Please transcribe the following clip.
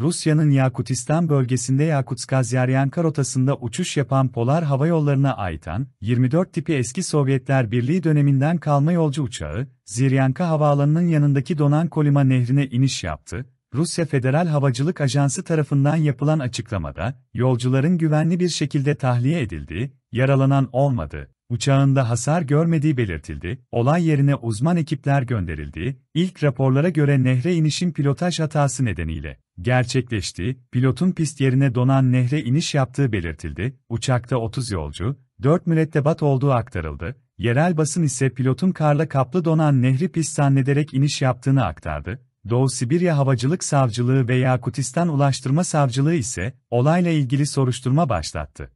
Rusya'nın Yakutistan bölgesinde Yakutsk-Kazyaryanka rotasında uçuş yapan Polar Hava Yolları'na ait 24 tipi eski Sovyetler Birliği döneminden kalma yolcu uçağı, Ziryanka Havaalanı'nın yanındaki Donan Kolima nehrine iniş yaptı. Rusya Federal Havacılık Ajansı tarafından yapılan açıklamada, yolcuların güvenli bir şekilde tahliye edildiği, yaralanan olmadı uçağında hasar görmediği belirtildi, olay yerine uzman ekipler gönderildi, ilk raporlara göre nehre inişin pilotaj hatası nedeniyle gerçekleşti, pilotun pist yerine donan nehre iniş yaptığı belirtildi, uçakta 30 yolcu, 4 mürettebat olduğu aktarıldı, yerel basın ise pilotun karla kaplı donan nehri pist zannederek iniş yaptığını aktardı, Doğu Sibirya Havacılık Savcılığı veya Yakutistan Ulaştırma Savcılığı ise olayla ilgili soruşturma başlattı.